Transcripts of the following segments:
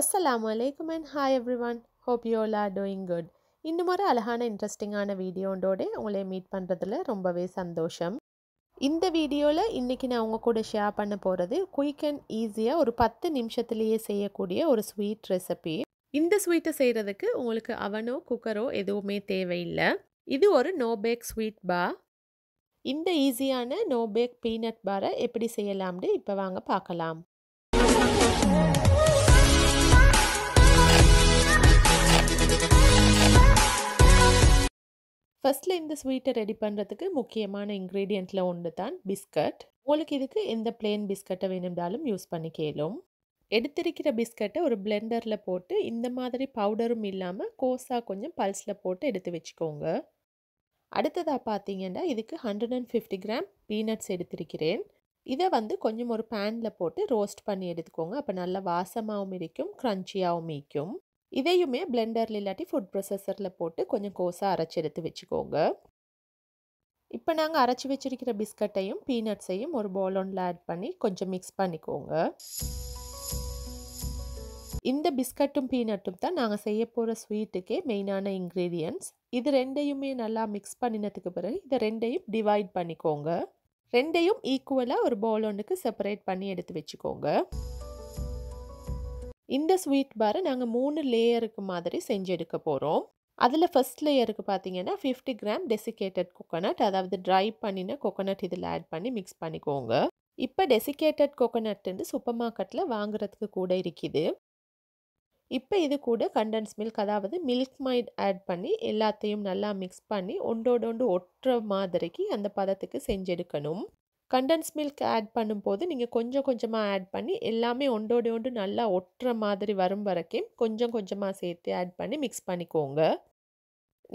அஸ்ஸலாமு அலைக்கும் and hi everyone hope you all are doing good இன்னும் ஒரு அழகான இன்ட்ரெஸ்டிங்கான வீடியோண்டோட உங்களை மீட் பண்ணுறதுல ரொம்பவே சந்தோஷம் இந்த வீடியோவில் இன்றைக்கி நான் உங்கள் கூட ஷேர் பண்ண போகிறது குயிக் அண்ட் ஈஸியாக ஒரு பத்து நிமிஷத்துலேயே செய்யக்கூடிய ஒரு ஸ்வீட் ரெசிபி இந்த ஸ்வீட்டை செய்கிறதுக்கு உங்களுக்கு அவனோ குக்கரோ எதுவுமே தேவையில்லை இது ஒரு நோ பேக் ஸ்வீட் பா இந்த ஈஸியான நோ பேக் பீனட் பாரை எப்படி செய்யலாம்னு இப்போ வாங்க பார்க்கலாம் ஃபஸ்ட்டில் இந்த ஸ்வீட்டை ரெடி பண்ணுறதுக்கு முக்கியமான இன்க்ரீடியண்ட்டில் ஒன்று தான் பிஸ்கட் உங்களுக்கு இதுக்கு எந்த பிளேன் பிஸ்கட்டை வேணும்னாலும் யூஸ் பண்ணி கேளும் எடுத்திருக்கிற பிஸ்கட்டை ஒரு பிளெண்டரில் போட்டு இந்த மாதிரி பவுடரும் இல்லாமல் கோஸாக கொஞ்சம் பல்ஸில் போட்டு எடுத்து வச்சுக்கோங்க அடுத்ததாக பார்த்தீங்கன்னா இதுக்கு hundred and fifty gram peanuts எடுத்திருக்கிறேன் இதை வந்து கொஞ்சம் ஒரு பேனில் போட்டு ரோஸ்ட் பண்ணி எடுத்துக்கோங்க அப்போ நல்லா வாசமாகவும் இருக்கும் க்ரன்ச்சியாகவும் இருக்கும் இதையுமே பிளெண்டரில் இல்லாட்டி ஃபுட் ப்ரொசஸரில் போட்டு கொஞ்சம் கோஸாக அரைச்சி எடுத்து வச்சுக்கோங்க இப்போ நாங்கள் அரைச்சி வச்சுருக்கிற பிஸ்கட்டையும் பீனட்ஸையும் ஒரு பவுலோனில் ஆட் பண்ணி கொஞ்சம் மிக்ஸ் பண்ணிக்கோங்க இந்த பிஸ்கட்டும் பீனட்டும் தான் நாங்கள் செய்ய போகிற ஸ்வீட்டுக்கே மெயினான இன்க்ரீடியன்ட்ஸ் இது ரெண்டையுமே நல்லா மிக்ஸ் பண்ணினதுக்கு பிறகு இதை ரெண்டையும் டிவைட் பண்ணிக்கோங்க ரெண்டையும் ஈக்குவலாக ஒரு பவுல் ஒன்றுக்கு செப்பரேட் பண்ணி எடுத்து வச்சுக்கோங்க இந்த ஸ்வீட் பாரை நாங்கள் மூணு லேயருக்கு மாதிரி செஞ்சு எடுக்க போகிறோம் அதில் ஃபஸ்ட் லேயருக்கு பார்த்தீங்கன்னா ஃபிஃப்டி கிராம் டெசிகேட்டட் கொக்கனட் அதாவது ட்ரை பண்ணின கொக்கனட் இதில் ஆட் பண்ணி மிக்ஸ் பண்ணிக்கோங்க இப்போ டெசிகேட்டட் கொக்கனட் வந்து சூப்பர் மார்க்கெட்டில் வாங்குறதுக்கு கூட இருக்குது இப்போ இது கூட கண்டன்ஸ் மில்க் அதாவது மில்க் மைட் ஆட் பண்ணி எல்லாத்தையும் நல்லா மிக்ஸ் பண்ணி ஒன்றோடொண்டு ஒட்டுற மாதிரிக்கு அந்த பதத்துக்கு செஞ்செடுக்கணும் கண்டன்ஸ் மில்க் ஆட் பண்ணும்போது நீங்கள் கொஞ்சம் கொஞ்சமாக ஆட் பண்ணி எல்லாமே ஒன்றோடு ஒன்று நல்லா ஒட்டுற மாதிரி வரும் வரைக்கும் கொஞ்சம் கொஞ்சமாக சேர்த்து ஆட் பண்ணி மிக்ஸ் பண்ணிக்கோங்க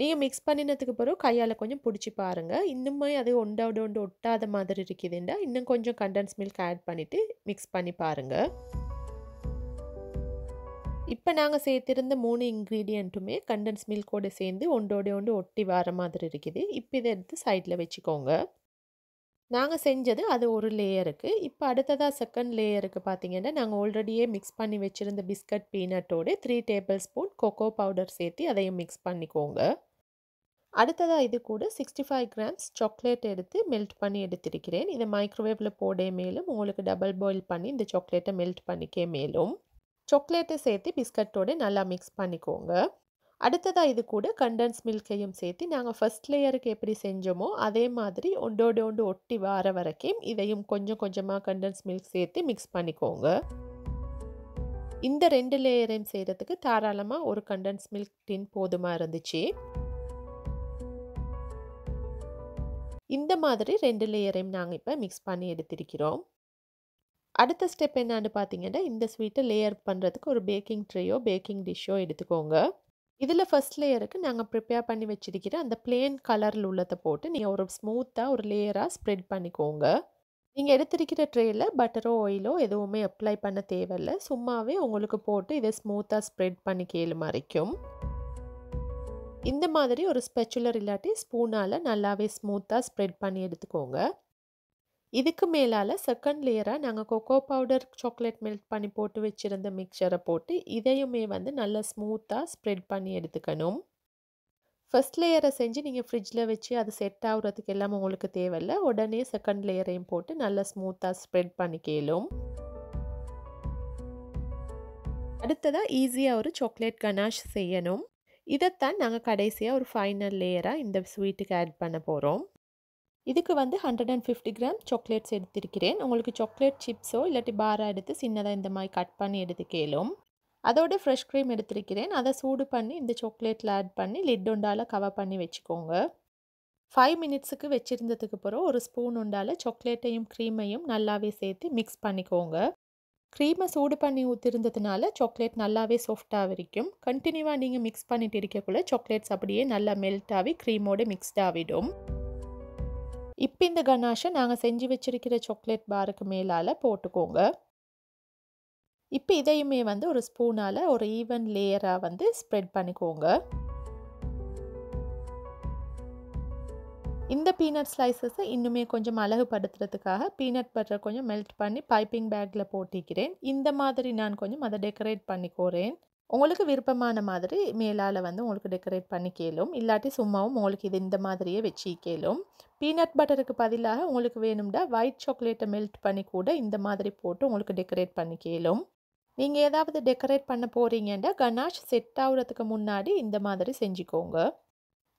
நீங்கள் மிக்ஸ் பண்ணினதுக்கு பிறகு கையால் கொஞ்சம் பிடிச்சி பாருங்கள் இன்னுமே அது ஒன்றோடு ஒன்று ஒட்டாத மாதிரி இருக்குதுண்டா இன்னும் கொஞ்சம் கண்டன்ஸ் மில்க் ஆட் பண்ணிவிட்டு மிக்ஸ் பண்ணி பாருங்கள் இப்போ நாங்கள் சேர்த்திருந்த மூணு இன்க்ரீடியண்ட்டுமே கண்டன்ஸ் மில்கோடு சேர்ந்து ஒன்றோடு ஒன்று ஒட்டி வர மாதிரி இருக்குது இப்போ இதை எடுத்து சைடில் வச்சுக்கோங்க நாங்கள் செஞ்சது அது ஒரு லேயருக்கு இப்போ அடுத்ததாக செகண்ட் லேயருக்கு பார்த்திங்கன்னா நாங்கள் ஆல்ரெடியே மிக்ஸ் பண்ணி வச்சுருந்த பிஸ்கட் பீனட்டோடு three tablespoon cocoa powder சேர்த்து அதையும் மிக்ஸ் பண்ணிக்கோங்க அடுத்ததாக இது கூட சிக்ஸ்டி ஃபைவ் கிராம்ஸ் சாக்லேட் எடுத்து மெல்ட் பண்ணி எடுத்திருக்கிறேன் இதை மைக்ரோவேவில் போடே மேலும் உங்களுக்கு டபுள் பாயில் பண்ணி இந்த சாக்லேட்டை மெல்ட் பண்ணிக்கே மேலும் சாக்லேட்டை சேர்த்து பிஸ்கட்டோடு நல்லா மிக்ஸ் பண்ணிக்கோங்க அடுத்ததாக இது கூட கண்டன்ஸ் மில்க்கையும் சேர்த்து நாங்கள் ஃபஸ்ட் லேயருக்கு எப்படி செஞ்சோமோ அதே மாதிரி ஒன்றோடு ஒன்று ஒட்டி வார வரைக்கும் இதையும் கொஞ்சம் கொஞ்சமாக கண்டன்ஸ் மில்க் சேர்த்து மிக்ஸ் பண்ணிக்கோங்க இந்த ரெண்டு லேயரையும் செய்கிறதுக்கு தாராளமாக ஒரு கண்டன்ஸ் மில்க் டின் போதுமாக இருந்துச்சு இந்த மாதிரி ரெண்டு லேயரையும் நாங்கள் இப்போ மிக்ஸ் பண்ணி எடுத்திருக்கிறோம் அடுத்த ஸ்டெப் என்னான்னு பார்த்தீங்கன்னா இந்த ஸ்வீட்டை லேயர் பண்ணுறதுக்கு ஒரு பேக்கிங் ட்ரேயோ பேக்கிங் டிஷ்ஷோ எடுத்துக்கோங்க இதில் ஃபஸ்ட் லேயருக்கு நாங்கள் ப்ரிப்பேர் பண்ணி வச்சிருக்கிற அந்த பிளேன் கலரில் உள்ளதை போட்டு நீங்கள் ஒரு ஸ்மூத்தாக ஒரு லேயராக ஸ்ப்ரெட் பண்ணிக்கோங்க நீங்கள் எடுத்திருக்கிற ட்ரேயில் பட்டரோ ஆயிலோ எதுவுமே அப்ளை பண்ண தேவையில்லை சும்மாவே உங்களுக்கு போட்டு இதை ஸ்மூத்தாக ஸ்ப்ரெட் பண்ணி கேளு மறைக்கும் இந்த மாதிரி ஒரு ஸ்பெச்சுலர் இல்லாட்டி ஸ்பூனால் நல்லாவே ஸ்மூத்தாக ஸ்ப்ரெட் பண்ணி எடுத்துக்கோங்க இதுக்கு மேலால் செகண்ட் லேயராக நாங்கள் கொக்கோ பவுடர் சாக்லேட் மில்க் பண்ணி போட்டு வச்சுருந்த மிக்சரை போட்டு இதையுமே வந்து நல்லா ஸ்மூத்தாக ஸ்ப்ரெட் பண்ணி எடுத்துக்கணும் ஃபஸ்ட் லேயரை செஞ்சு நீங்கள் ஃப்ரிட்ஜில் வச்சு அது செட் ஆகுறதுக்கு எல்லாம் உங்களுக்கு தேவையில்ல உடனே செகண்ட் லேயரையும் போட்டு நல்லா ஸ்மூத்தாக ஸ்ப்ரெட் கேளும் அடுத்ததாக ஈஸியாக ஒரு சாக்லேட் கனாஷ் செய்யணும் இதைத்தான் நாங்கள் கடைசியாக ஒரு ஃபைனல் லேயராக இந்த ஸ்வீட்டுக்கு ஆட் பண்ண போகிறோம் இதுக்கு வந்து hundred and fifty gram chocolates எடுத்திருக்கிறேன் உங்களுக்கு சாக்லேட் சிப்ஸோ இல்லாட்டி பாராக எடுத்து சின்னதாக இந்த மாதிரி கட் பண்ணி எடுத்து கேளும் அதோட ஃப்ரெஷ் க்ரீம் எடுத்திருக்கிறேன் அதை சூடு பண்ணி இந்த சாக்லேட்டில் ஆட் பண்ணி லிட் உண்டால் கவர் பண்ணி வச்சுக்கோங்க ஃபைவ் மினிட்ஸுக்கு வச்சுருந்ததுக்கு பிறகு ஒரு ஸ்பூன் உண்டால் சாக்லேட்டையும் க்ரீமையும் நல்லாவே சேர்த்து மிக்ஸ் பண்ணிக்கோங்க க்ரீமை சூடு பண்ணி ஊற்றிருந்ததுனால சாக்லேட் நல்லாவே சாஃப்டாக இருக்கும் கண்டினியூவாக நீங்கள் மிக்ஸ் பண்ணிட்டு இருக்கக்குள்ள சாக்லேட்ஸ் அப்படியே நல்லா மெல்ட் ஆகி க்ரீமோடு மிக்ஸ்டாகிடும் ஆகிடும் இப்போ இந்த கனாஷை நாங்கள் செஞ்சு வச்சுருக்கிற சாக்லேட் பாருக்கு மேலால் போட்டுக்கோங்க இப்போ இதையுமே வந்து ஒரு ஸ்பூனால் ஒரு ஈவன் லேயராக வந்து ஸ்ப்ரெட் பண்ணிக்கோங்க இந்த பீனட் ஸ்லைசஸை இன்னுமே கொஞ்சம் அழகுபடுத்துறதுக்காக பீனட் பட்டரை கொஞ்சம் மெல்ட் பண்ணி பைப்பிங் பேக்கில் போட்டிக்கிறேன் இந்த மாதிரி நான் கொஞ்சம் அதை டெக்கரேட் பண்ணிக்கோறேன் உங்களுக்கு விருப்பமான மாதிரி மேலால் வந்து உங்களுக்கு டெக்கரேட் கேளும் இல்லாட்டி சும்மாவும் உங்களுக்கு இது இந்த மாதிரியே கேளும் பீனட் பட்டருக்கு பதிலாக உங்களுக்கு வேணும்டா ஒயிட் சாக்லேட்டை மெல்ட் பண்ணி கூட இந்த மாதிரி போட்டு உங்களுக்கு டெக்கரேட் கேளும் நீங்கள் ஏதாவது டெக்கரேட் பண்ண போகிறீங்கன்னா கணாஷ் செட் ஆகுறதுக்கு முன்னாடி இந்த மாதிரி செஞ்சுக்கோங்க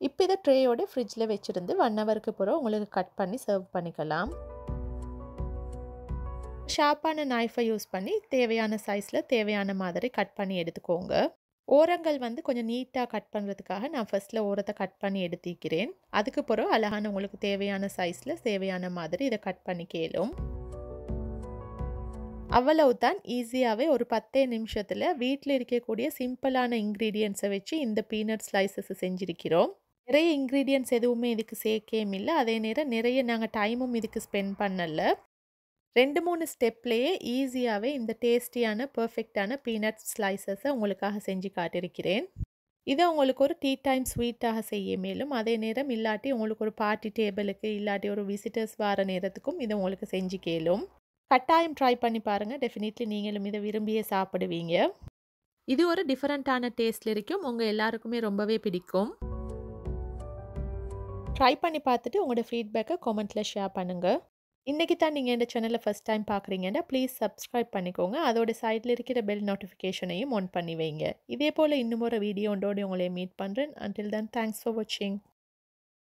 இப்போ இதை ட்ரேயோட ஃப்ரிட்ஜில் வச்சுருந்து ஒன் ஹவருக்கு பிறகு உங்களுக்கு கட் பண்ணி சர்வ் பண்ணிக்கலாம் ஷார்ப்பான நைஃபை யூஸ் பண்ணி தேவையான சைஸில் தேவையான மாதிரி கட் பண்ணி எடுத்துக்கோங்க ஓரங்கள் வந்து கொஞ்சம் நீட்டாக கட் பண்ணுறதுக்காக நான் ஃபஸ்ட்டில் ஓரத்தை கட் பண்ணி எடுத்திக்கிறேன் அதுக்கு பிறகு அழகான உங்களுக்கு தேவையான சைஸில் தேவையான மாதிரி இதை கட் பண்ணி கேளும் அவ்வளவு தான் ஈஸியாகவே ஒரு பத்தே நிமிஷத்தில் வீட்டில் இருக்கக்கூடிய சிம்பிளான இன்க்ரீடியன்ஸை வச்சு இந்த பீனட் ஸ்லைசஸ் செஞ்சுருக்கிறோம் நிறைய இன்க்ரீடியன்ஸ் எதுவுமே இதுக்கு சேர்க்கேமில்லை இல்லை அதே நேரம் நிறைய நாங்கள் டைமும் இதுக்கு ஸ்பெண்ட் பண்ணலை ரெண்டு மூணு ஸ்டெப்லேயே ஈஸியாகவே இந்த டேஸ்டியான பர்ஃபெக்டான பீனட் ஸ்லைசஸை உங்களுக்காக செஞ்சு காட்டியிருக்கிறேன் இதை உங்களுக்கு ஒரு டீ டைம் ஸ்வீட்டாக செய்ய மேலும் அதே நேரம் இல்லாட்டி உங்களுக்கு ஒரு பார்ட்டி டேபிளுக்கு இல்லாட்டி ஒரு விசிட்டர்ஸ் வர நேரத்துக்கும் இதை உங்களுக்கு செஞ்சு கேளும் கட்டாயம் ட்ரை பண்ணி பாருங்கள் டெஃபினெட்லி நீங்களும் இதை விரும்பியே சாப்பிடுவீங்க இது ஒரு டிஃப்ரெண்ட்டான டேஸ்ட்டில் இருக்கும் உங்கள் எல்லாருக்குமே ரொம்பவே பிடிக்கும் ட்ரை பண்ணி பார்த்துட்டு உங்களோட ஃபீட்பேக்கை கமெண்ட்டில் ஷேர் பண்ணுங்கள் இன்றைக்கி தான் நீங்கள் இந்த சேனலை ஃபஸ்ட் டைம் பார்க்குறீங்கன்னா ப்ளீஸ் சப்ஸ்கிரைப் பண்ணிக்கோங்க அதோட சைட்டில் இருக்கிற பெல் நோட்டிஃபிகேஷனையும் ஆன் பண்ணி வைங்க இதே போல் இன்னும் ஒரு வீடியோ ஒன்றோடு உங்களையும் மீட் பண்ணுறேன் அண்டில் தன் தேங்க்ஸ் ஃபார் வாட்சிங்